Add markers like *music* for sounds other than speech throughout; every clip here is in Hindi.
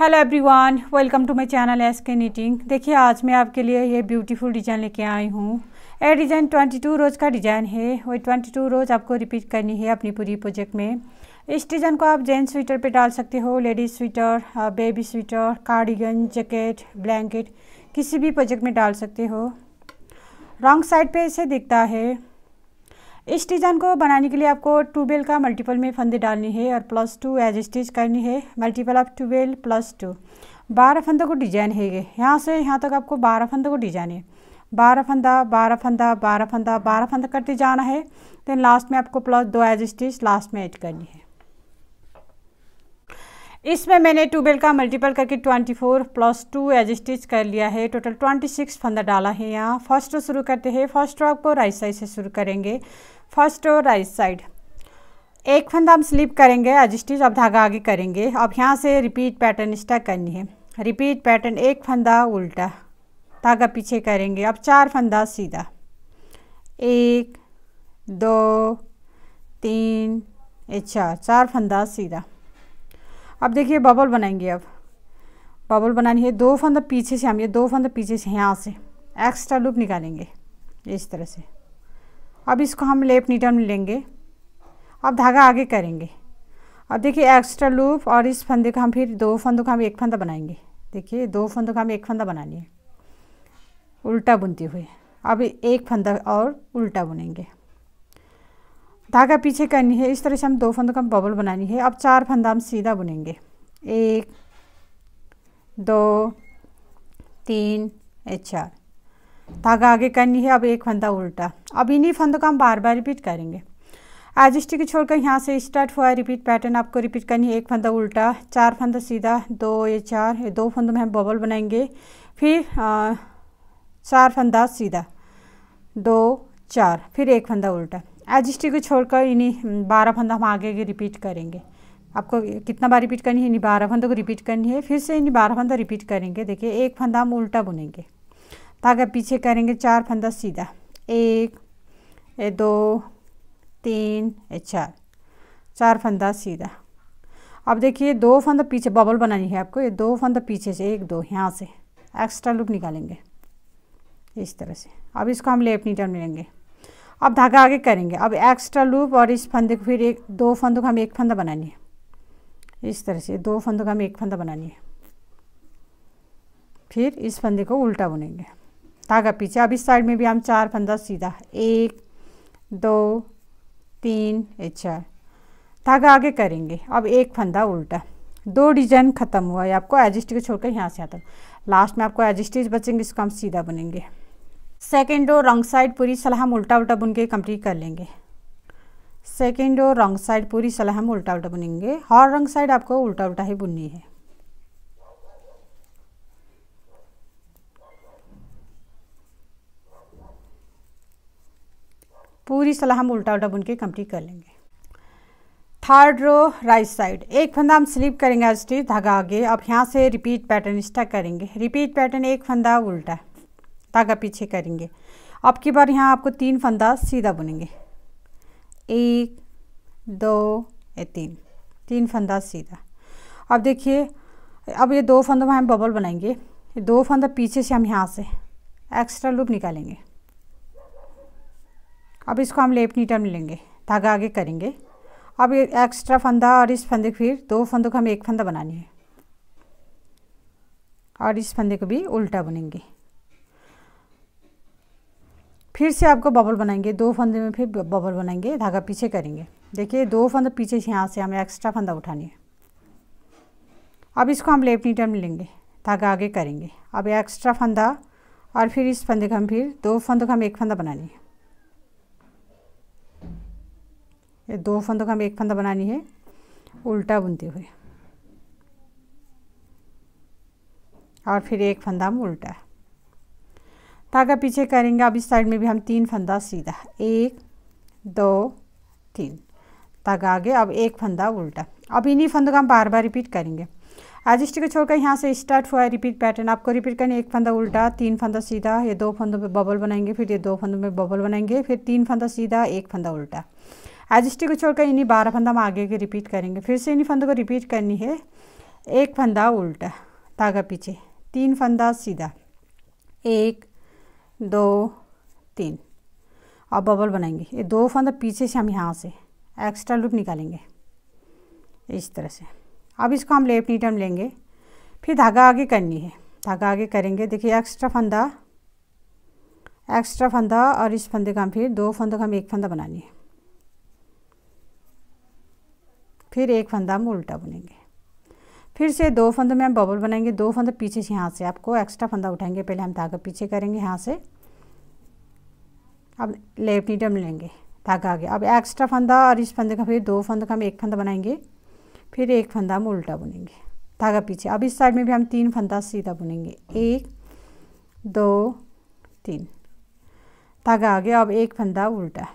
hello everyone welcome to my channel S K knitting देखिए आज मैं आपके लिए ये ब्यूटीफुल डिज़ाइन लेके आई हूँ ए डिज़ाइन 22 रोज़ का डिज़ाइन है वही 22 रोज़ आपको रिपीट करनी है अपनी पूरी प्रोजेक्ट में इस डिज़ाइन को आप जेंट्स स्वेटर पे डाल सकते हो ladies sweater baby sweater cardigan jacket blanket किसी भी प्रोजेक्ट में डाल सकते हो रॉन्ग साइड पर इसे दिखता है इस डिज़ाइन को बनाने के लिए आपको टू का मल्टीपल में फंदे डालनी है और प्लस टू एज स्टिच करनी है multiple of two plus two बारह फंदों को डिजाइन है ये यहाँ से यहाँ तक आपको बारह फंदों को डिजाइन है बारह फंदा बारह फंदा बारह फंदा बारह फंदा करते जाना है देन लास्ट में आपको प्लस दो एज स्टिच लास्ट में ऐड करनी है इसमें मैंने ट्यूबेल का मल्टीपल करके 24 प्लस टू एज स्टिच कर लिया है टोटल 26 फंदा डाला है यहाँ फर्स्ट रो शुरू करते हैं फर्स्ट रो आपको राइट साइड से शुरू करेंगे फर्स्ट रो राइट साइड एक फंदा हम स्लिप करेंगे एज स्टिच अब धागा आगे करेंगे अब यहाँ से रिपीट पैटर्न स्टार्ट करनी है रिपीट पैटर्न एक फंदा उल्टा धागा पीछे करेंगे अब चार फंदा सीधा एक दो तीन चार चार फंदा सीधा अब देखिए बबल बनाएंगे अब बबल बनानी है दो फंदा पीछे से हम ये दो फंदा पीछे से यहाँ से एक्स्ट्रा लूप निकालेंगे इस तरह से अब इसको हम लेप नीटर में लेंगे अब धागा आगे करेंगे अब देखिए एक्स्ट्रा लूप और इस फंदे का हम फिर दो फंदों का हम एक फंदा बनाएंगे देखिए दो फंदों का हम एक फंदा बनानी है उल्टा बुनते हुए अब एक फंदा और उल्टा बुनेंगे धागा पीछे करनी है इस तरह से हम दो फंदों का बबल बनानी है अब चार फंदा हम सीधा बुनेंगे एक दो तीन चार धागा आगे करनी है अब एक फंदा उल्टा अब इन्हीं फंदों का हम बार बार रिपीट करेंगे एज स्टिक छोड़कर यहाँ से स्टार्ट हुआ है रिपीट पैटर्न आपको रिपीट करनी है एक फंदा उल्टा चार फंदा सीधा दो ये चार ये दो फंदों में हम बबल बनाएंगे फिर आ, चार फंदा सीधा दो चार फिर एक फंदा उल्टा एजिस्टी को छोड़कर इन्हीं हम्म, बारह फंदा हम आगे आगे रिपीट करेंगे आपको कितना बार रिपीट करनी है इन्हीं बारह फंदों को रिपीट करनी है फिर से इन्हीं बारह फंदा रिपीट करेंगे देखिए एक फंदा हम उल्टा बुनेंगे ताकि पीछे करेंगे चार फंदा सीधा एक ए दो तीन ए चार चार फंदा सीधा अब देखिए दो फंदा पीछे बबल बनानी है आपको ये दो फंदा पीछे से एक दो यहाँ से एक्स्ट्रा लूप निकालेंगे इस तरह से अब इसको हम लेफ्ट नीचे मिलेंगे अब धागा आगे करेंगे अब एक्स्ट्रा लूप और इस फंदे को फिर एक दो फंदों का हमें एक फंदा बनानी है इस तरह से दो फंदों का हमें एक फंदा बनानी है फिर इस फंदे को उल्टा बुनेंगे धागा पीछे अब इस साइड में भी हम चार फंदा सीधा एक दो तीन ये चार धागा आगे करेंगे अब एक फंदा उल्टा दो डिजाइन ख़त्म हुआ है आपको एजिस्टिक छोड़कर यहाँ से आता लास्ट में आपको एजिस्टिक बचेंगे इसको हम सीधा बनेंगे सेकेंड रो रॉन्ग साइड पूरी सलाह हम उल्टा उल्टा बुन के कंप्लीट कर लेंगे सेकेंड रो रॉन्ग साइड पूरी सलाह हम उल्टा उल्टा बुनेंगे हर रंग साइड आपको उल्टा उल्टा ही बुननी है पूरी सलाह हम उल्टा उल्टा बुन के कंप्लीट कर लेंगे थर्ड रो राइट साइड एक फंदा हम स्लीप करेंगे स्टिच धागा आगे अब यहाँ से रिपीट पैटर्न स्टक करेंगे रिपीट पैटर्न एक फंदा उल्टा धागा पीछे करेंगे अब की बार यहाँ आपको तीन फंदा सीधा बुनेंगे एक दो या तीन तीन फंदा सीधा अब देखिए अब ये दो फंदों में हम बबल बनाएंगे ये दो फंदा पीछे से हम यहाँ से एक्स्ट्रा लूप निकालेंगे अब इसको हम लेप नीटा में लेंगे धागा आगे करेंगे अब ये एक्स्ट्रा फंदा और इस फंदे को फिर दो फंदों को हमें एक फंदा बनानी है और इस फंदे को भी उल्टा बुनेंगे फिर से आपको बबल बनाएंगे दो फंदे में फिर बबल बनाएंगे धागा पीछे करेंगे देखिए दो फंदे पीछे से यहाँ से हमें एक्स्ट्रा फंदा उठानी है अब इसको हम लेफ्ट नीटर में लेंगे धागा आगे करेंगे अब एक्स्ट्रा फंदा और फिर इस फंदे का हम फिर दो फंदों का हम एक फंदा बनानी है ये दो फंदों का हम एक फंदा बनानी है उल्टा बुनते हुए और फिर एक फंदा हम उल्टा धागा पीछे करेंगे अब इस साइड में भी हम तीन फंदा सीधा एक दो तीन धागा आगे अब एक फंदा उल्टा अब इन्हीं फंदों का हम बार बार रिपीट करेंगे एजिस्ट को छोड़कर यहाँ से स्टार्ट हुआ है रिपीट पैटर्न आपको रिपीट करना एक फंदा उल्टा तीन फंदा सीधा ये दो फंदों में बबल बनाएंगे फिर ये दो फंदों में बबल बनाएंगे फिर तीन फंदा सीधा एक फंदा उल्टा एजिस्टी को छोड़कर इन्हीं बारह फंदा हम आगे के रिपीट करेंगे फिर से इन्हीं फंदों को रिपीट करनी है एक फंदा उल्टा धागा पीछे तीन फंदा सीधा एक दो तीन अब बबल बनाएंगे ये दो फंदा पीछे से हम यहाँ से एक्स्ट्रा लूप निकालेंगे इस तरह से अब इसको हम लेप नीट हम लेंगे फिर धागा आगे करनी है धागा आगे करेंगे देखिए एक्स्ट्रा फंदा एक्स्ट्रा फंदा और इस फंदे का हम फिर दो फंदों का हम एक फंदा बनानी है फिर एक फंदा हम उल्टा बुनेंगे फिर से दो फंदों में हम बबल बनाएंगे दो फंद पीछे से यहाँ से आपको एक्स्ट्रा फंदा उठाएंगे पहले हम धागा पीछे करेंगे यहाँ से अब लेफ्ट नीड लेंगे धागा आगे अब एक्स्ट्रा फंदा और इस फंदे का फिर दो फंद का हम एक फंदा बनाएंगे फिर एक फंदा हम उल्टा बुनेंगे धागा पीछे अब इस साइड में भी हम तीन फंदा सीधा बुनेंगे एक दो तीन धागा आगे अब एक फंदा उल्टा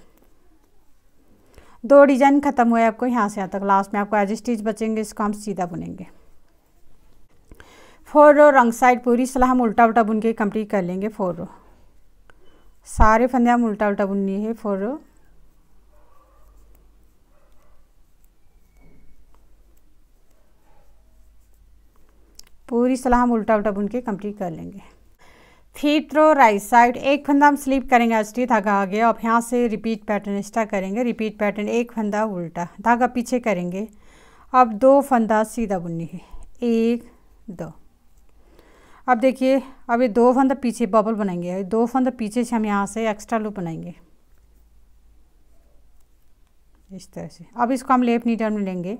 दो डिजाइन खत्म हुआ है आपको यहाँ से यहाँ तक लास्ट में आपको एज स्टिच बचेंगे इसको हम सीधा बुनेंगे फोर रो रंग साइड पूरी सलाह हम उल्टा उल्टा बुन के कंप्लीट कर लेंगे फोर रो सारे फंदे हम उल्टा उल्टा बुननी है फोर रो पूरी सलाह हम उल्टा उल्टा बुन के कंप्लीट कर लेंगे फिफ्थ रो राइट साइड एक फंदा हम स्लीप करेंगे अस्टी तो धागा आगे और यहाँ से रिपीट पैटर्न एक्स्ट्रा करेंगे रिपीट पैटर्न एक फंदा उल्टा धागा पीछे करेंगे अब दो फंदा सीधा बुननी है एक दो अब देखिए अब ये दो फंदा पीछे बबल बनाएंगे दो फंदा पीछे से हम यहाँ से एक्स्ट्रा लूप बनाएंगे इस तरह से अब इसको हम लेप नीटर में लेंगे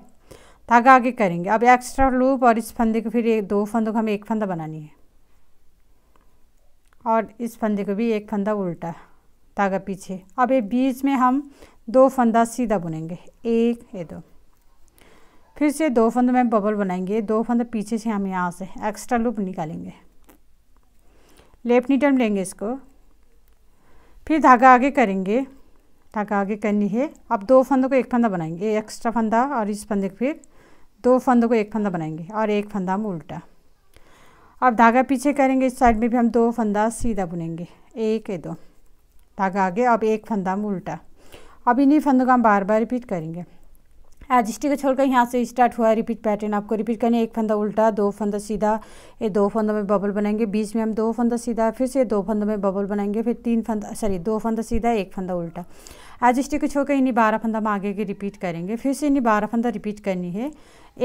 धागा आगे करेंगे अब एक्स्ट्रा लूप और इस फंदे को फिर एक दो फंदों को हमें एक फंदा बनानी है और इस फंदे को भी एक फंदा उल्टा धागा पीछे अब ये बीच में हम दो फंदा सीधा बुनेंगे एक ये दो फिर से दो फंद में बबल बनाएंगे दो फंद पीछे से हम यहाँ से एक्स्ट्रा लूप निकालेंगे लेफ्ट नीडम लेंगे इसको फिर धागा आगे करेंगे धागा आगे करनी है अब दो फंदों को एक फंदा बनाएंगे एक्स्ट्रा फंदा और इस फंदे फिर दो फंदों को एक फंदा बनाएंगे और एक फंदा हम उल्टा अब धागा पीछे करेंगे इस साइड में भी हम दो फंदा सीधा बुनेंगे एक या दो धागा आगे अब एक फंदा हम उल्टा अब इन्हीं फंदों का हम बार बार रिपीट करेंगे हाँ, स्टी को छोड़कर यहाँ से स्टार्ट हुआ है रिपीट पैटर्न आपको रिपीट करनी है एक फंदा उल्टा दो फंदा सीधा ये दो फंदों में बबल बनाएंगे बीच में हम दो फंदा सीधा फिर से दो फंदों में बबल बनाएंगे फिर तीन फंदा सॉरी दो फंदा सीधा एक फंदा उल्टा स्टी को छोड़कर इन्हीं बारह फंदा हम आगे के रिपीट करेंगे फिर से इन्हीं बारह फंदा रिपीट करनी है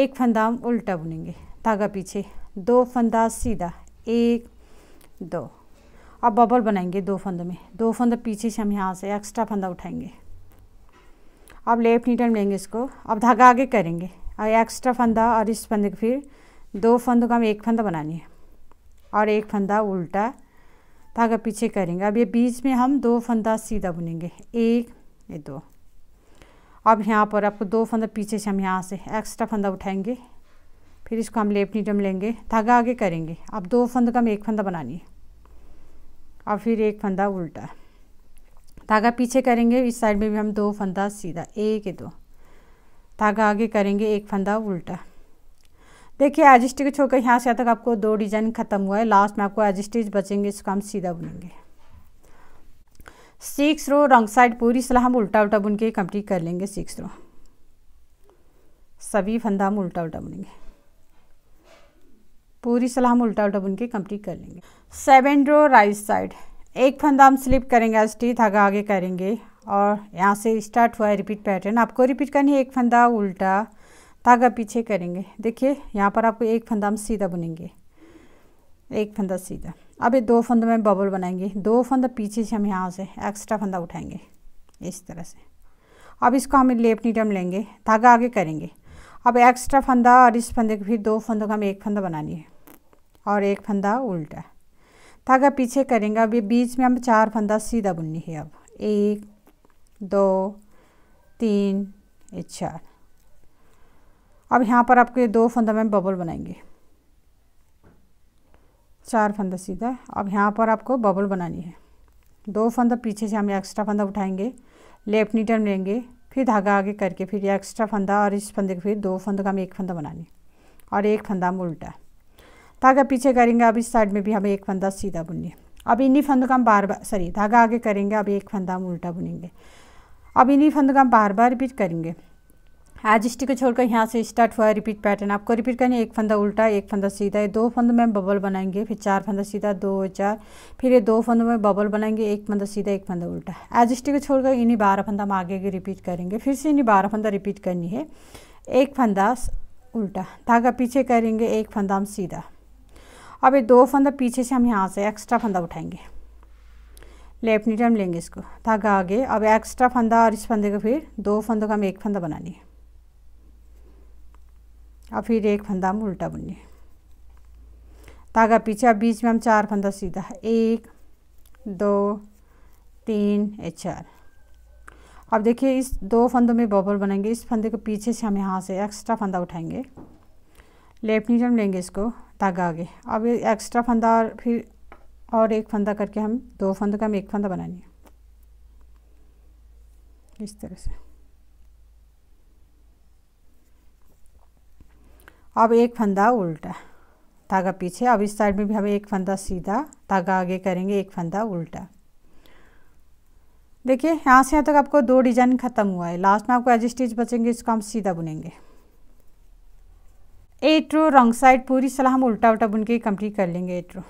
एक फंदा हम उल्टा बुनेंगे धागा पीछे दो फंदा सीधा एक दो अब बबल बनाएंगे दो फंदों में दो फंदा पीछे से हम यहाँ से एक्स्ट्रा फंदा उठाएंगे अब लेफ्ट नीटन में लेंगे इसको अब धागा आगे करेंगे और एक्स्ट्रा फंदा और इस फंदे को फिर दो फंदों का हम एक फंदा बनानी है और एक फंदा उल्टा धागा पीछे करेंगे अब ये बीच में हम दो फंदा सीधा बुनेंगे एक ये दो अब यहाँ पर आपको दो फंदा पीछे से हम यहाँ से एक्स्ट्रा फंदा उठाएंगे फिर इसको हम लेफ्ट नीडम लेंगे धागा आगे करेंगे अब दो फंद का हम एक फंदा बनानी है और फिर एक फंदा उल्टा धागा पीछे करेंगे इस साइड में भी हम दो फंदा सीधा एक दो धागा आगे करेंगे एक फंदा उल्टा देखिए एजिस्टिच छोड़कर यहाँ से यहाँ तक आपको दो डिजाइन खत्म हुआ है लास्ट में आपको एजिस्टिच बचेंगे इसको हम सीधा बुनेंगे सिक्स रो रंग साइड पूरी सलाह हम उल्टा उल्टा बुन के कंप्लीट कर लेंगे सिक्स रो सभी फंदा हम उल्टा उल्टा बुनेंगे पूरी सलाह हम उल्टा उल्टा बुन के कंप्लीट कर लेंगे सेवन रो राइट साइड एक फंदा हम स्लिप करेंगे आज टी धागा आगे करेंगे और यहाँ से स्टार्ट हुआ है रिपीट पैटर्न आपको रिपीट करनी है एक फंदा उल्टा धागा पीछे करेंगे देखिए यहाँ पर आपको एक फंदा हम सीधा बुनेंगे एक फंदा सीधा अब ये दो फंदों में बबल बनाएंगे दो फंदा पीछे से हम यहाँ से एक्स्ट्रा फंदा उठाएंगे इस तरह से अब इसको हम लेप नीटम लेंगे धागा आगे करेंगे अब एक्स्ट्रा फंदा और इस फंदे के फिर दो फंदों का हमें एक फंदा बनानी है और एक फंदा उल्टा धागा पीछे करेंगे अब ये बीच में हम चार फंदा सीधा बुननी है अब एक दो तीन ये चार अब यहाँ पर आपको ये दो फंदा में बबल बनाएंगे चार फंदा सीधा अब यहाँ पर आपको बबल बनानी है दो फंदा पीछे से हम एक्स्ट्रा फंदा उठाएंगे लेफ्ट नीटर लेंगे फिर धागा आगे करके फिर ये एक्स्ट्रा फंदा और इस फंदे के फिर दो फंदों का हम एक फंदा बनानी और एक फंदा हम उल्टा धागा पीछे करेंगे अब इस साइड में भी हमें एक फंदा सीधा बुनिए अब इन्हीं फंदों का हम बार बार सॉरी धागा आगे करेंगे अब एक फंदा हम उल्टा बुनेंगे अब इन्हीं फंदों का हम बार बार रिपीट करेंगे आज स्टिक को छोड़कर यहाँ से स्टार्ट हुआ रिपीट पैटर्न आपको रिपीट करनी एक फंदा उल्टा एक फंदा सीधा ये दो फंदों में बबल बनाएंगे फिर चार फंदा सीधा दो चार फिर ये दो फंदों में बबल बनाएंगे एक फंदा सीधा एक फंदा उल्टा आज स्टिक को छोड़कर इन्हीं बारह फंदा हम आगे आगे रिपीट करेंगे फिर से इन्हीं बारह फंदा रिपीट करनी है एक फंदा उल्टा धागा पीछे करेंगे एक फंदा हम सीधा अब ये दो फंदा पीछे से हम यहाँ से एक्स्ट्रा फंदा उठाएंगे लेफ्ट नीट हम लेंगे इसको धागा आगे अब एक्स्ट्रा फंदा और इस फंदे को फिर दो फंदों का हम एक फंदा बनानी है और फिर एक फंदा हम उल्टा बुनिए धागा पीछे अब बीच में हम चार फंदा सीधा एक दो तीन ए चार अब देखिए इस दो फंदों में बबल बनाएंगे इस फंदे को पीछे से हम यहाँ से एक्स्ट्रा फंदा उठाएंगे लेफ्ट नीचे हम लेंगे इसको धागा आगे अब ये एक्स्ट्रा फंदा और फिर और एक फंदा करके हम दो फंदों का हम एक फंदा बनानी है इस तरह से अब एक फंदा उल्टा धागा पीछे अब इस साइड में भी हम एक फंदा सीधा धागा आगे करेंगे एक फंदा उल्टा देखिए यहाँ से यहाँ तक आपको दो डिजाइन ख़त्म हुआ है लास्ट में आपको एज स्टिच बचेंगे इसको हम सीधा बुनेंगे एट रो रॉन्ग साइड पूरी सलाह हम उल्टा उल्टा बुन के कंप्लीट कर लेंगे eight row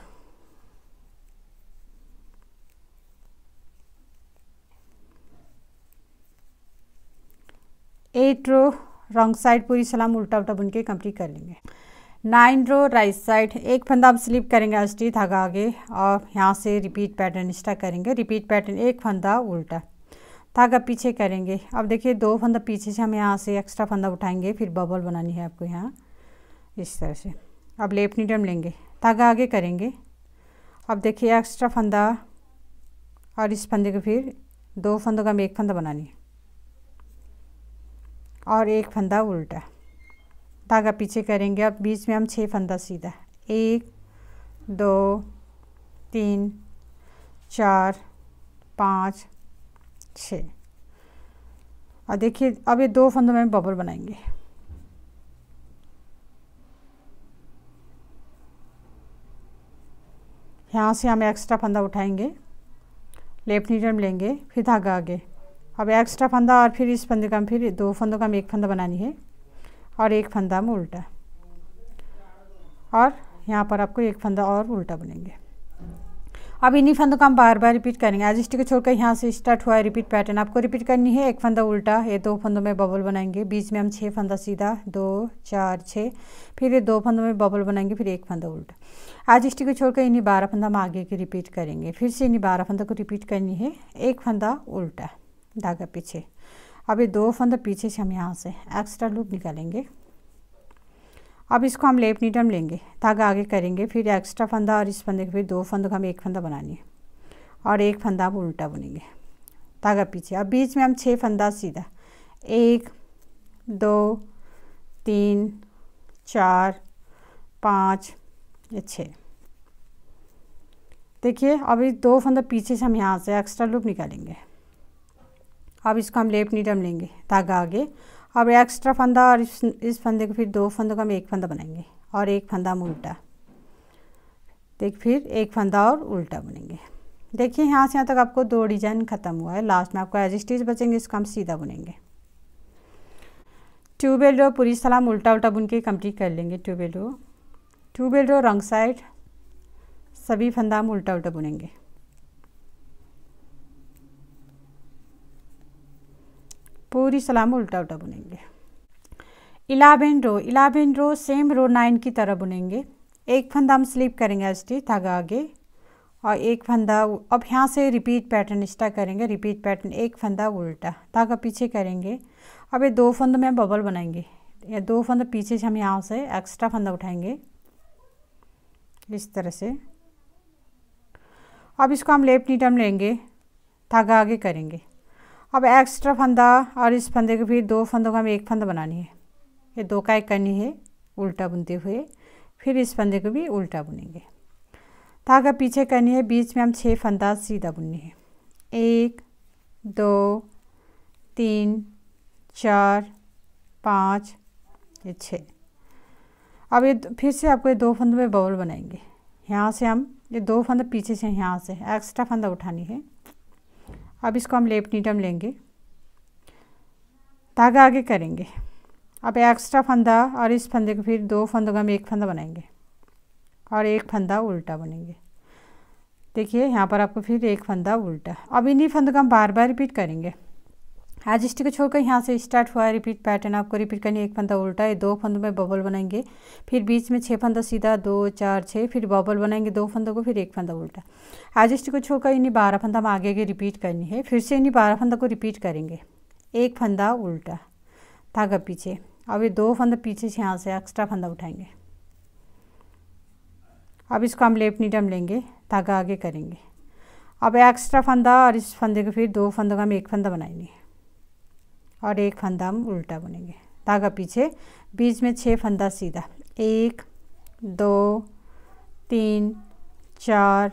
eight row wrong side पूरी सलाम उल्टा उल्टा बुन के कंप्लीट कर लेंगे नाइन रो राइट साइड एक फंदा हम स्लिप करेंगे अस्टी धागा आगे और यहाँ से रिपीट पैटर्न स्टार्ट करेंगे रिपीट पैटर्न एक फंदा उल्टा धागा पीछे करेंगे अब देखिए दो फंदा पीछे से हम यहाँ से एक्स्ट्रा फंदा उठाएंगे फिर बबल बनानी है आपको यहाँ इस तरह से अब लेप नीडम लेंगे धागा आगे करेंगे अब देखिए एक्स्ट्रा फंदा और इस फंदे को फिर दो फंदों का हम एक फंदा बनानी और एक फंदा उल्टा धागा पीछे करेंगे अब बीच में हम छः फंदा सीधा एक दो तीन चार पाँच छ और देखिए अब ये दो फंदों में बबल बनाएंगे यहाँ से हम एक्स्ट्रा फंदा उठाएंगे लेफ्ट नीडल लेंगे फिर धागा आगे अब एक्स्ट्रा फंदा और फिर इस फंदे का हम फिर दो फंदों का हम एक फंदा बनानी है और एक फंदा हम उल्टा और यहाँ पर आपको एक फंदा और उल्टा बनेंगे अब इन्हीं फंदों का हम बार बार रिपीट करेंगे आज स्टिक को छोड़कर यहाँ से स्टार्ट हुआ है रिपीट पैटर्न आपको रिपीट करनी है एक फंदा उल्टा ये दो फंदों में बबल बनाएंगे बीच में हम छः फंदा सीधा दो चार छः फिर ये दो फंदों में बबल बनाएंगे फिर एक फंदा उल्टा आज स्टिक को छोड़कर इन्हीं बारह फंदा हम आगे के रिपीट करेंगे फिर से इन्हीं बारह फंदों को रिपीट करनी है एक फंदा उल्टा धागा पीछे अब ये दो फंदा पीछे से हम यहाँ से एक्स्ट्रा लूप निकालेंगे अब इसको हम लेप नीडम लेंगे धागा आगे करेंगे फिर एक्स्ट्रा फंदा और इस फंदे के फिर दो फंदों का हम एक फंदा बनानी है और एक फंदा आप उल्टा बुनेंगे धागा पीछे अब बीच में हम छः फंदा सीधा एक दो तीन चार पाँच या छः देखिए अब दो फंदा पीछे से हम यहाँ से एक्स्ट्रा लूप निकालेंगे अब इसको हम लेप नीडम लेंगे धागा आगे अब एक्स्ट्रा फंदा और इस फंदे को फिर दो फंदों का हम एक फंदा बनाएंगे और एक फंदा हम उल्टा देख फिर एक फंदा और उल्टा बनेंगे देखिए यहाँ से यहाँ तक आपको दो डिजाइन ख़त्म हुआ है लास्ट में आपको एज स्टिच बचेंगे इसको हम सीधा बुनेंगे ट्यूबेल रो पूरी सलाह उल्टा उल्टा बुन के कम्प्लीट कर लेंगे ट्यूबेल रो ट्यूबेल रो रंग साइड सभी फंदा हम उल्टा उल्टा बुनेंगे पूरी सलाम उल्टा उल्टा बुनेंगे eleven row eleven row same row nine की तरह बुनेंगे एक फंदा हम स्लीप करेंगे स्टिच धागा आगे और एक फंदा अब यहाँ से रिपीट पैटर्न स्टा करेंगे रिपीट पैटर्न एक फंदा उल्टा धागा पीछे करेंगे अब ये दो फंदों में बबल बनाएंगे ये दो फंदा पीछे से हम यहाँ से एक्स्ट्रा फंदा उठाएंगे इस तरह से अब इसको हम लेफ्ट नीट लेंगे धागा आगे करेंगे अब एक्स्ट्रा फंदा और इस फंदे के फिर दो फंदों को हमें एक फंदा बनानी है ये दो का एक करनी है उल्टा बुनते हुए फिर इस फंदे को भी उल्टा बुनेंगे धागा तो पीछे करनी है बीच में हम छः फंदा सीधा बुननी है एक दो तीन चार पाँच ये छः अब ये फिर से आपको ये दो फंदों में बबल बनाएंगे यहाँ से हम ये दो फंदा पीछे से यहाँ से एक्स्ट्रा फंदा उठानी है अब इसको हम लेपनीटम लेंगे धागा आगे करेंगे अब एक्स्ट्रा फंदा और इस फंदे को फिर दो फंदों का हम एक फंदा बनाएंगे और एक फंदा उल्टा बनेंगे देखिए यहाँ पर आपको फिर एक फंदा उल्टा अब इन्हीं फंदों का हम बार बार रिपीट करेंगे एज स्टिक को छोड़कर यहाँ से स्टार्ट हुआ है रिपीट पैटर्न आपको रिपीट करनी एक फंदा उल्टा है दो फंदों में बबल बनाएंगे फिर बीच में छः फंदा सीधा दो चार छः फिर बबल बनाएंगे दो फंदों को फिर एक फंदा उल्टा एज स्टिक को छोड़कर इन्हीं बारह फंदा हम आगे आगे रिपीट करनी है फिर से इन्हीं बारह फंदा को रिपीट करेंगे एक फंदा उल्टा धागा पीछे अब ये दो फंदा पीछे से यहाँ से एक्स्ट्रा फंदा उठाएंगे अब इसको हम लेफ्ट नीडम लेंगे धागा आगे करेंगे अब एक्स्ट्रा फंदा और इस फंदे को फिर दो फंदों का हम एक फंदा बनाएंगे और एक फंदा हम उल्टा बुनेंगे धागा पीछे बीच में छः फंदा सीधा एक दो तीन चार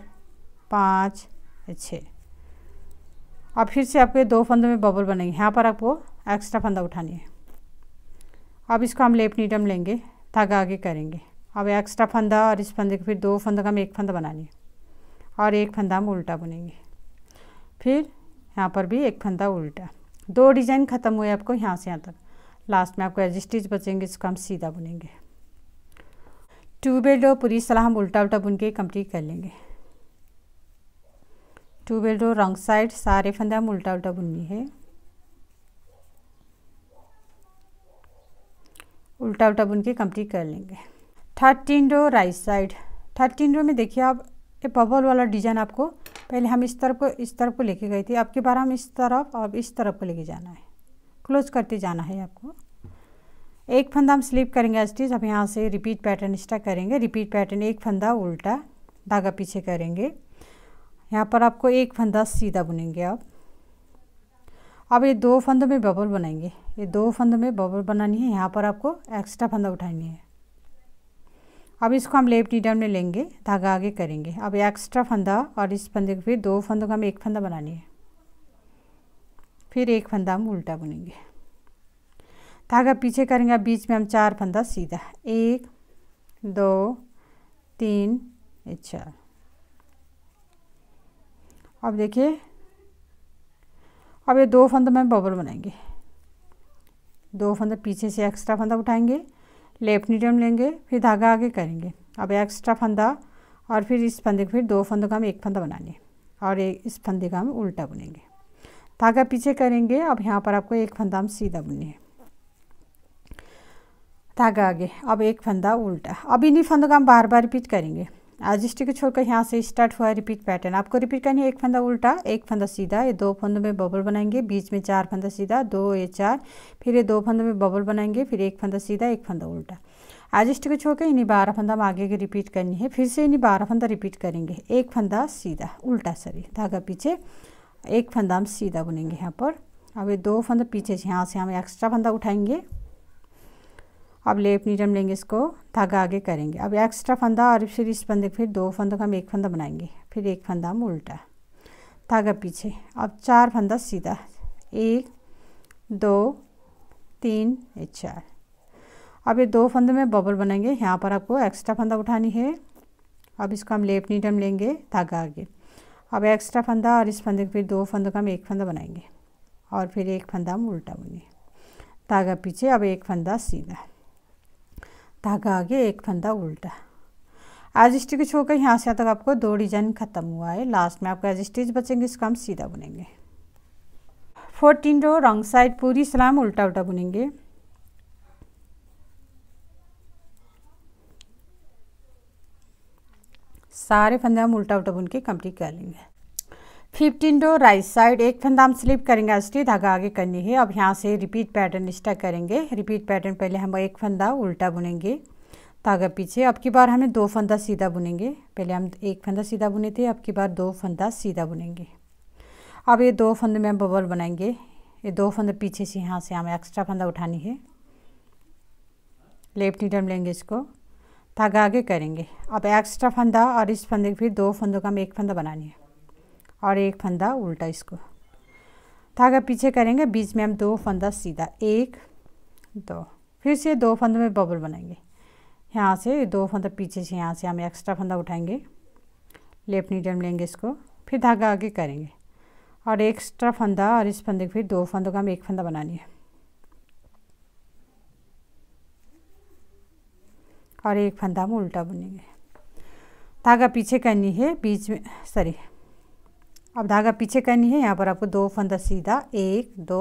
पाँच छः और फिर से आपके दो फंदों में बबल बनेंगे यहाँ पर आपको एक्स्ट्रा फंदा उठानी है अब इसको हम लेप नीडम लेंगे धागा आगे करेंगे अब एक्स्ट्रा फंदा और इस फंदे को फिर दो फंदों का हम एक फंदा बनानी है और एक फंदा हम उल्टा बुनेंगे फिर यहाँ पर भी एक फंदा उल्टा दो डिज़ाइन ख़त्म हुए आपको यहाँ से यहाँ तक लास्ट में आपको एडजस्टिज बचेंगे इसको हम सीधा बुनेंगे बेल्ट और पूरी सलाह हम उल्टा उल्टा बुन के कंप्लीट कर लेंगे टू बेल्ट और रॉन्ग साइड सारे फंदे हम उल्टा उल्टा बुननी है उल्टा उल्टा बुन के कंप्लीट कर लेंगे thirteen row right side thirteen row में देखिए आप ये बबल वाला डिजाइन आपको पहले हम इस तरफ को इस तरफ को लेके गए थे अब की बार हम इस तरफ और इस तरफ को लेके जाना है क्लोज करते जाना है आपको एक फंदा हम स्लिप करेंगे एस्टीज अब यहाँ से रिपीट पैटर्न स्टार्ट करेंगे रिपीट पैटर्न एक फंदा उल्टा धागा पीछे करेंगे यहाँ पर आपको एक फंदा सीधा बुनेंगे आप अब ये दो फंदों में बबल बनाएंगे ये दो फंदों में बबल बनानी है यहाँ पर आपको एक्स्ट्रा फंदा उठानी है अब इसको हम लेफ्ट नीडल में लेंगे धागा आगे करेंगे अब एक्स्ट्रा फंदा और इस फंदे को फिर दो फंदों का हम एक फंदा बनानी है फिर एक फंदा हम उल्टा बुनेंगे धागा पीछे करेंगे अब बीच में हम चार फंदा सीधा एक दो तीन चार अब देखिए अब ये दो फंदों में बबल बनाएंगे दो फंदा पीछे से एक्स्ट्रा फंदा उठाएंगे लेफ्ट नीडम लेंगे फिर धागा आगे करेंगे अब एक्स्ट्रा फंदा और फिर इस फंदे फिर दो फंदों का हम एक फंदा बनाने और एक इस फंदे का हम उल्टा बुनेंगे धागा पीछे करेंगे अब यहाँ पर आपको एक फंदा हम सीधा बुनने धागा आगे अब एक फंदा उल्टा अब इन्हीं फंदों का हम बार बार रिपीट करेंगे आज स्टिक को छोड़कर यहाँ से स्टार्ट हुआ है रिपीट पैटर्न आपको रिपीट करनी है एक फंदा उल्टा एक फंदा सीधा ये दो फंदों में बबल बनाएंगे बीच में चार फंदा सीधा दो ये चार फिर ये दो फंदों में बबल बनाएंगे फिर एक फंदा सीधा एक फंदा उल्टा आज स्टिक को छोड़कर इन्हीं बारह फंदा हम आगे के रिपीट करनी है फिर से इन्हीं बारह फंदा रिपीट करेंगे एक फंदा सीधा उल्टा सॉरी धागा पीछे एक फंदा हम सीधा बुनेंगे यहाँ पर अब ये दो फंदा पीछे से यहाँ से हम एक्स्ट्रा फंदा उठाएंगे अब लेफ्ट नीडम लेंगे इसको धागा आगे करेंगे अब एक्स्ट्रा फंदा और फिर इस फंदे फिर दो फंदों का हम एक फंदा बनाएंगे फिर एक फंदा हम उल्टा धागा पीछे अब चार फंदा सीधा एक दो तीन ये चार अब ये दो फंदों में बबल बनाएंगे यहाँ पर आपको एक्स्ट्रा फंदा उठानी है अब इसको हम लेफ्ट नीडम लेंगे धागा आगे अब एक्स्ट्रा फंदा और इस फंदे फिर दो फंदों का हम एक फंदा बनाएंगे और फिर एक फंदा हम उल्टा बुनेंगे धागा पीछे अब एक फंदा सीधा धागा आगे एक फंदा उल्टा एज स्टिच होकर यहाँ से यहाँ तक आपको दो डिजाइन खत्म हुआ है लास्ट में आपका एज स्टिच बचेंगे इसका हम सीधा बुनेंगे फोर्टीन रो रॉन्ग साइड पूरी सलाम उल्टा उल्टा बुनेंगे सारे फंदे हम उल्टा उल्टा बुन के कंप्लीट कर लेंगे फिफ्टीन डो राइट साइड एक फंदा हम स्लिप करेंगे असली धागा आगे करनी है अब यहाँ से रिपीट पैटर्न स्टार्ट करेंगे रिपीट पैटर्न पहले हम एक फंदा उल्टा बुनेंगे धागा पीछे अब की बार हमें दो फंदा सीधा बुनेंगे पहले हम एक फंदा सीधा बुने थे अब की बार दो फंदा सीधा बुनेंगे अब ये दो फंदे में हम बबल बनाएंगे ये दो फंदे पीछे से यहाँ से हमें एक्स्ट्रा फंदा उठानी है लेफ्ट नीडम लेंगे इसको धागा आगे करेंगे अब एक्स्ट्रा फंदा और इस फंदे फिर दो फंदों का हम एक फंदा बनानी है और एक फंदा उल्टा इसको धागा पीछे करेंगे बीच में हम दो फंदा सीधा एक दो फिर से दो फंदों में बबल बनाएंगे यहाँ से दो फंदा पीछे से यहाँ से हम एक्स्ट्रा फंदा उठाएंगे लेफ्ट नीडल में लेंगे इसको फिर धागा आगे करेंगे और एक्स्ट्रा फंदा और इस फंदे फिर दो फंदों का हम एक फंदा बनानी है और एक फंदा हम उल्टा बुनेंगे धागा पीछे करनी है बीच में सॉरी अब धागा पीछे करनी है यहाँ पर आपको दो फंदा सीधा एक दो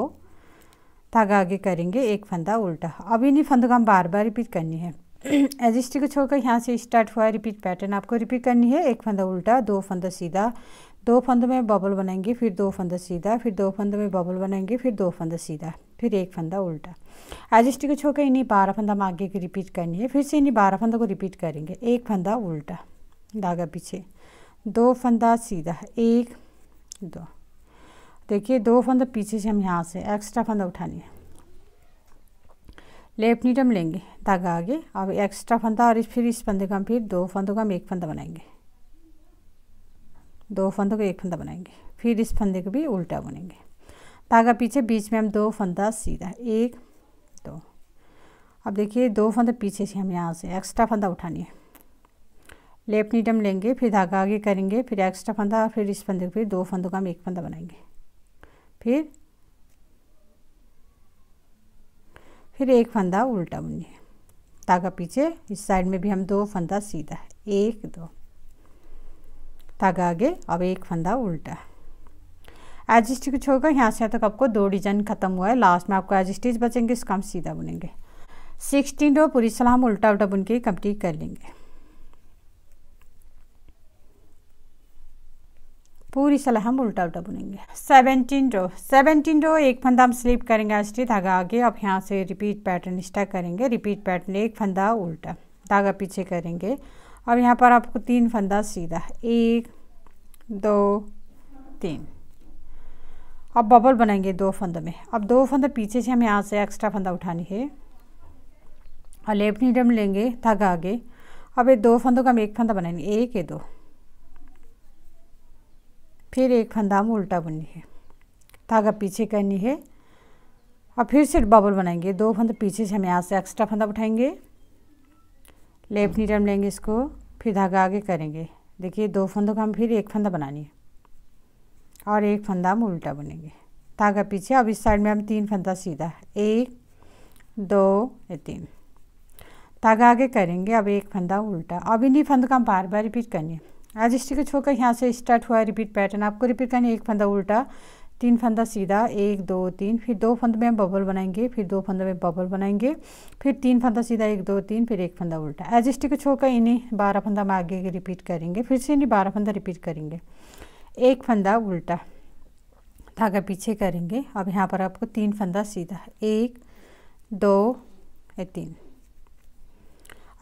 धागा आगे करेंगे एक फंदा उल्टा अब इन्हीं फंदों का हम बार बार रिपीट करनी है एजिस्टी *clears throat* को छोड़कर यहाँ से स्टार्ट हुआ रिपीट पैटर्न आपको रिपीट करनी है एक फंदा उल्टा दो फंदा सीधा दो फंदों में बबल बनाएंगे फिर दो फंदा सीधा फिर दो फंदों में बबल बनाएंगे फिर दो फंदा सीधा फिर एक फंदा उल्टा एजिस्टी को छोड़कर इन्हीं बारह फंदा हम आगे की रिपीट करनी है फिर से इन्हीं बारह फंदों को रिपीट करेंगे एक फंदा उल्टा धागा पीछे दो फंदा सीधा एक दो देखिए दो फंदा पीछे से हम यहाँ से एक्स्ट्रा फंदा उठानी है लेफ्ट नीट हम लेंगे धागा आगे अब एक्स्ट्रा फंदा और फिर इस फंदे का हम फिर दो फंदों का हम एक फंदा बनाएंगे दो फंदों का एक फंदा बनाएंगे फिर इस फंदे को भी उल्टा बनेंगे धागा पीछे बीच में हम दो फंदा सीधा एक दो अब देखिए दो फंदे पीछे से हम यहाँ से एक्स्ट्रा फंदा उठानी है लेफ्ट नीडम लेंगे फिर धागा आगे करेंगे फिर एक्स्ट्रा फंदा फिर इस फंदे को फिर दो फंदों का हम एक फंदा बनाएंगे फिर फिर एक फंदा उल्टा बुनिए धागा पीछे इस साइड में भी हम दो फंदा सीधा है एक दो धागा आगे अब एक फंदा उल्टा है एज स्टिच होगा यहाँ से यहाँ तक आपको दो डिजाइन खत्म हुआ है लास्ट में आपको एज स्टिच बचेंगे इसका हम सीधा बुनेंगे सिक्सटीन रो पूरी सलाह हम उल्टा उल्टा बुन के कंप्लीट कर लेंगे पूरी सलाह हम उल्टा उल्टा बुनेंगे सेवनटीन रो सेवनटीन रो एक फंदा हम स्लिप करेंगे आस्टी धागा आगे अब यहाँ से रिपीट पैटर्न स्टक करेंगे रिपीट पैटर्न एक फंदा उल्टा धागा पीछे करेंगे अब यहाँ पर आपको तीन फंदा सीधा एक दो तीन अब बबल बनाएंगे दो फंदों में अब दो फंदा पीछे से हम यहाँ से एक्स्ट्रा फंदा उठानी है और लेफ्ट नीडम लेंगे धागा आगे अब ये दो फंदों का हम एक फंदा बनाएंगे एक ये दो फिर एक फंदा में उल्टा बुननी है धागा पीछे करनी है और फिर से बबल बनाएंगे दो फंदा पीछे से हम यहाँ से एक्स्ट्रा फंदा उठाएंगे लेफ्ट नीट लेंगे इसको फिर धागा आगे करेंगे देखिए दो फंदों का हम फिर एक फंदा बनानी है और एक फंदा हम उल्टा बुनेंगे धागा पीछे अब इस साइड में हम तीन फंदा सीधा एक दो या तीन धागा आगे करेंगे अब एक फंदा उल्टा अब इन्हीं फंद का हम बार बार रिपीट करनी है स्टी को छोकर यहाँ से स्टार्ट हुआ रिपीट पैटर्न आपको रिपीट करनी एक फंदा उल्टा तीन फंदा सीधा एक दो तीन फिर दो फंदे में हम बबल बनाएंगे फिर दो फंदे में बबल बनाएंगे फिर तीन फंदा सीधा एक दो तीन फिर एक फंदा उल्टा स्टी को छोकर इन्हें बारह फंदा में आगे रिपीट करेंगे फिर से इन्हें बारह फंदा रिपीट करेंगे एक फंदा उल्टा धागा तो पीछे करेंगे अब यहाँ पर आपको तीन फंदा सीधा एक दो या तीन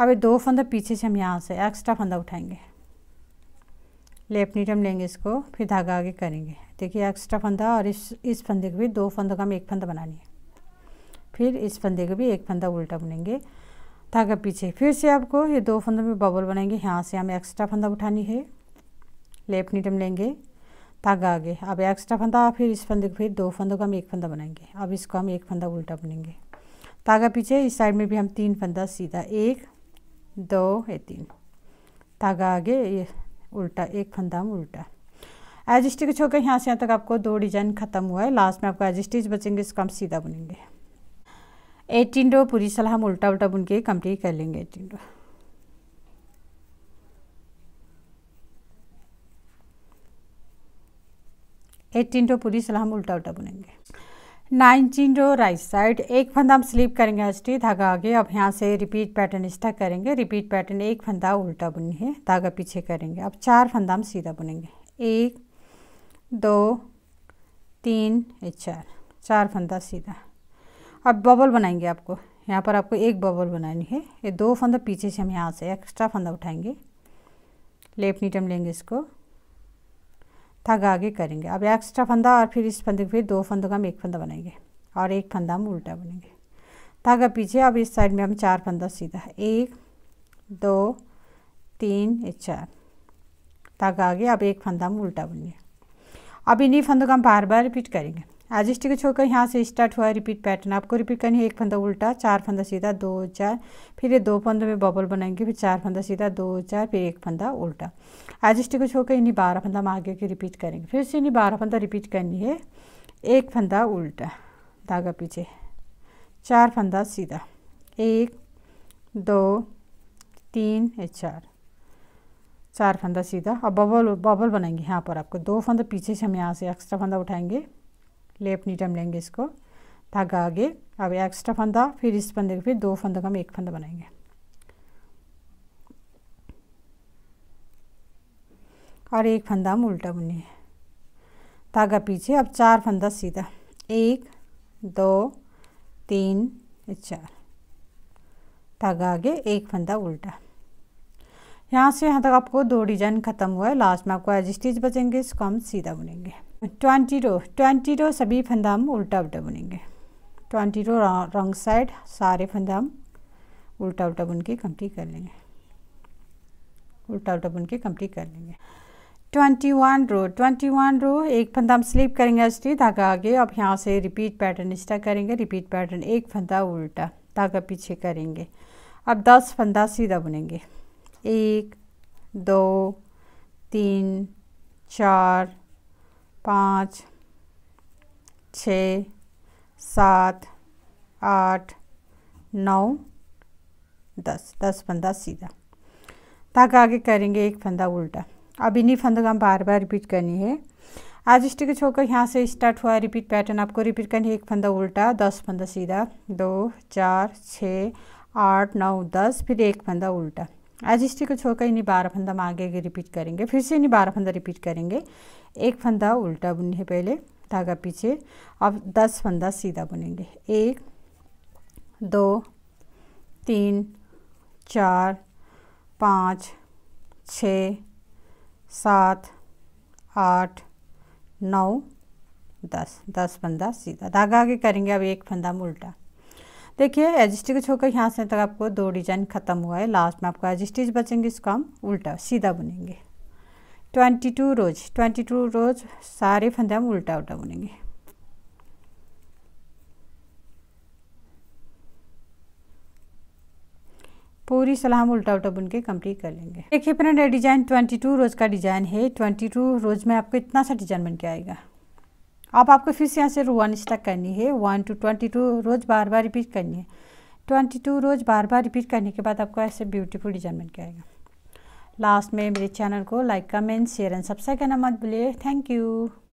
अब ये दो फंदा पीछे से हम यहाँ से एक्स्ट्रा फंदा उठाएंगे लेफ्ट नीट हम लेंगे इसको फिर धागा आगे करेंगे देखिए एक्स्ट्रा फंदा और इस इस फंदे के भी दो फंदों का हम एक फंदा बनानी है फिर इस फंदे का भी एक फंदा उल्टा बुनेंगे धागा पीछे फिर से आपको ये दो फंदों में बबल बनाएंगे यहाँ से हमें एक्स्ट्रा फंदा उठानी है लेफ्ट नीट हम लेंगे धागा आगे अब एक्स्ट्रा फंदा फिर इस फंदे को फिर दो फंदों का हम एक फंदा बनाएंगे अब इसको हम एक फंदा उल्टा बुनेंगे धागा पीछे इस साइड में भी हम तीन फंदा सीधा एक दो या तीन धागा आगे ये उल्टा एक फंदा में उल्टा एज स्टिच होकर यहाँ से यहाँ तक आपको दो डिजाइन खत्म हुआ है लास्ट में आपको एज स्टिच बचेंगे इसको हम सीधा बुनेंगे एटीन रो पूरी सलाह हम उल्टा उल्टा बुन के कंप्लीट कर लेंगे एटीन रो एटीन रो पूरी सलाह हम उल्टा उल्टा बुनेंगे नाइनटीन रो राइट साइड एक फंदा हम स्लीप करेंगे हस्टी धागा आगे अब यहाँ से रिपीट पैटर्न इस्ता करेंगे रिपीट पैटर्न एक फंदा उल्टा बुनी है धागा पीछे करेंगे अब चार फंदा हम सीधा बुनेंगे एक दो तीन ये चार चार फंदा सीधा अब बबल बनाएंगे आपको यहाँ पर आपको एक बबल बनानी है ये दो फंदा पीछे से हम यहाँ से एक्स्ट्रा फंदा उठाएंगे लेफ्ट नीटम लेंगे इसको धागा आगे करेंगे अब एक्स्ट्रा फंदा और फिर इस फंदे फिर दो फंदों का हम एक फंदा बनाएंगे और एक फंदा हम उल्टा बनेंगे धागा पीछे अब इस साइड में हम चार फंदा सीधा है एक दो तीन ये चार धागा आगे अब एक फंदा हम उल्टा बनेंगे अब इन्हीं फंदों का हम बार बार रिपीट करेंगे एज स्टिक छोड़कर यहाँ से स्टार्ट हुआ है रिपीट पैटर्न आपको रिपीट करनी है एक फंदा उल्टा चार फंदा सीधा दो चार फिर ये दो फंदों में बबल बनाएंगे फिर चार फंदा सीधा दो चार फिर एक फंदा उल्टा एज स्टिक छोड़कर इन्हीं बारह फंदा हम आगे के रिपीट करेंगे फिर से इन्हीं बारह फंदा रिपीट करनी है एक फंदा उल्टा धागा पीछे चार फंदा सीधा एक दो तीन या चार चार फंदा सीधा और बबल बबल बनाएंगे यहाँ पर आपको दो फंदा पीछे से हम यहाँ से एक्स्ट्रा फंदा उठाएंगे लेप नीटम लेंगे इसको धागा आगे अब एक्स्ट्रा फंदा फिर इस फंदे को फिर दो फंदों का हम एक फंदा बनाएंगे और एक फंदा हम उल्टा बुनिए धागा पीछे अब चार फंदा सीधा एक दो तीन चार धागा आगे एक फंदा उल्टा यहाँ से यहाँ तक आपको दो डिजाइन ख़त्म हुआ है लास्ट में आपको एज स्टिच बचेंगे इसको हम सीधा बुनेंगे ट्वेंटी रो ट्वेंटी रो सभी फंदा हम उल्टा उल्टा बुनेंगे ट्वेंटी रो रॉन्ग साइड सारे फंदा हम उल्टा उल्टा बुन के कम्प्लीट कर लेंगे उल्टा उल्टा बुन के कम्प्लीट कर लेंगे twenty one row twenty one row एक फंदा हम स्लीप करेंगे अच्छी धागा आगे अब यहाँ से रिपीट पैटर्न इस्टा करेंगे रिपीट पैटर्न एक फंदा उल्टा धागा पीछे करेंगे अब दस फंदा सीधा बुनेंगे एक दो तीन चार पाँच छ सात आठ नौ दस दस फंदा सीधा ताकि आगे करेंगे एक फंदा उल्टा अब इन्हीं फंदों का हम बार बार रिपीट करनी है आज स्टिक होकर यहाँ से स्टार्ट हुआ रिपीट पैटर्न आपको रिपीट करनी है एक फंदा उल्टा दस फंदा सीधा दो चार छः आठ नौ दस फिर एक फंदा उल्टा अजिष्टी को छोड़कर इन्हें बारह फंदा हम आगे आगे रिपीट करेंगे फिर से इन्हें बारह फंदा रिपीट करेंगे एक फंदा उल्टा बुनिए पहले धागा पीछे अब दस फंदा सीधा बुनेंगे एक दो तीन चार पाँच छ सात आठ नौ दस दस फंदा सीधा धागा आगे करेंगे अब एक फंदा हम उल्टा देखिए एजिस्टिच होकर यहाँ से तक आपको दो डिजाइन ख़त्म हुआ है लास्ट में आपको एजिस्टिज बचेंगे इसको हम उल्टा सीधा बुनेंगे twenty two rows twenty two rows सारे फंदे हम उल्टा उल्टा बुनेंगे पूरी सलाह हम उल्टा उल्टा बुन के कम्प्लीट कर लेंगे देखिए अपना ये डिज़ाइन 22 रोज़ का डिज़ाइन है 22 रोज़ में आपको इतना सा डिज़ाइन बन के आएगा अब आपको फिर से यहाँ से वन स्टार्ट करनी है one two twenty two rows बार बार रिपीट करनी है ट्वेंटी टू रोज़ बार बार रिपीट करने के बाद आपको ऐसे ब्यूटीफुल डिजाइन बन के आएगा लास्ट में मेरे चैनल को like comment share and subscribe करना मत भूलिए थैंक यू